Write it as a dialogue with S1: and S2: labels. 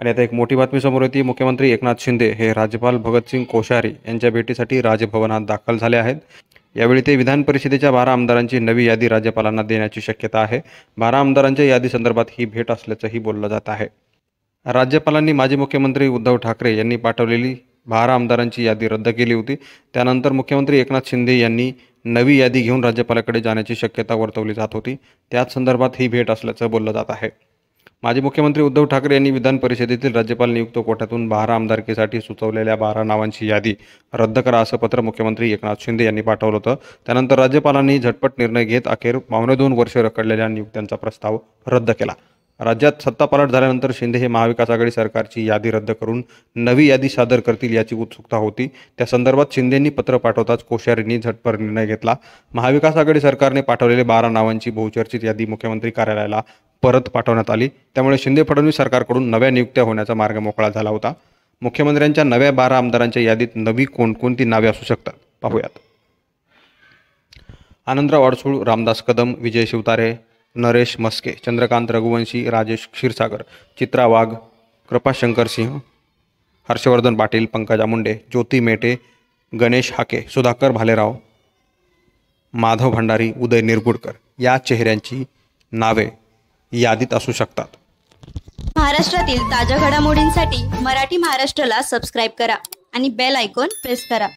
S1: आणि आता एक मोठी बातमी समोर होती मुख्यमंत्री एकनाथ शिंदे हे राज्यपाल भगतसिंग कोश्यारी यांच्या भेटीसाठी राजभवनात दाखल झाले आहेत यावेळी ते विधान परिषदेच्या बारा आमदारांची नवी यादी राज्यपालांना देण्याची शक्यता आहे बारा आमदारांच्या यादीसंदर्भात ही भेट असल्याचंही बोललं जात आहे राज्यपालांनी माजी मुख्यमंत्री उद्धव ठाकरे यांनी पाठवलेली बारा आमदारांची यादी रद्द केली होती त्यानंतर मुख्यमंत्री एकनाथ शिंदे यांनी नवी यादी घेऊन राज्यपालाकडे जाण्याची शक्यता वर्तवली जात होती त्याच संदर्भात ही भेट असल्याचं बोललं जात आहे माजी मुख्यमंत्री उद्धव ठाकरे यांनी विधान परिषदेतील राज्यपाल नियुक्त कोट्यातून बारा आमदारकीसाठी सुचवलेल्या बारा नावांची यादी रद्द करा असं पत्र मुख्यमंत्री एकनाथ शिंदे यांनी पाठवलं होतं त्यानंतर राज्यपालांनी झटपट निर्णय घेत अखेर पावणे दोन वर्ष रखडलेल्या नियुक्त्यांचा प्रस्ताव रद्द केला राज्यात सत्तापालट झाल्यानंतर शिंदे हे महाविकास आघाडी सरकारची यादी रद्द करून नवी यादी सादर करतील याची उत्सुकता होती त्या संदर्भात शिंदेंनी पत्र पाठवताच कोश्यारींनी झटपर निर्णय घेतला महाविकास आघाडी सरकारने पाठवलेले बारा नावांची बहुचर्चित यादी मुख्यमंत्री कार्यालयाला परत पाठवण्यात आली त्यामुळे शिंदे फडणवीस सरकारकडून नव्या नियुक्त्या होण्याचा मार्ग मोकळा झाला होता मुख्यमंत्र्यांच्या नव्या बारा आमदारांच्या यादीत नवी कोणकोणती नावे असू शकतात पाहूयात आनंदराव अडसूळ रामदास कदम विजय शिवतारे नरेश मस्के चंद्रकांत रघुवंशी राजेश क्षीरसागर चित्रा वाघ कृपाशंकर सिंह हर्षवर्धन पाटील पंकजा मुंडे ज्योती मेटे गणेश हाके सुधाकर भालेराव माधव भंडारी उदय निरगुडकर या चेहऱ्यांची नावे यादीत असू शकतात महाराष्ट्रातील ताज्या घडामोडींसाठी मराठी महाराष्ट्राला सबस्क्राईब करा आणि बेल आयकॉन प्रेस करा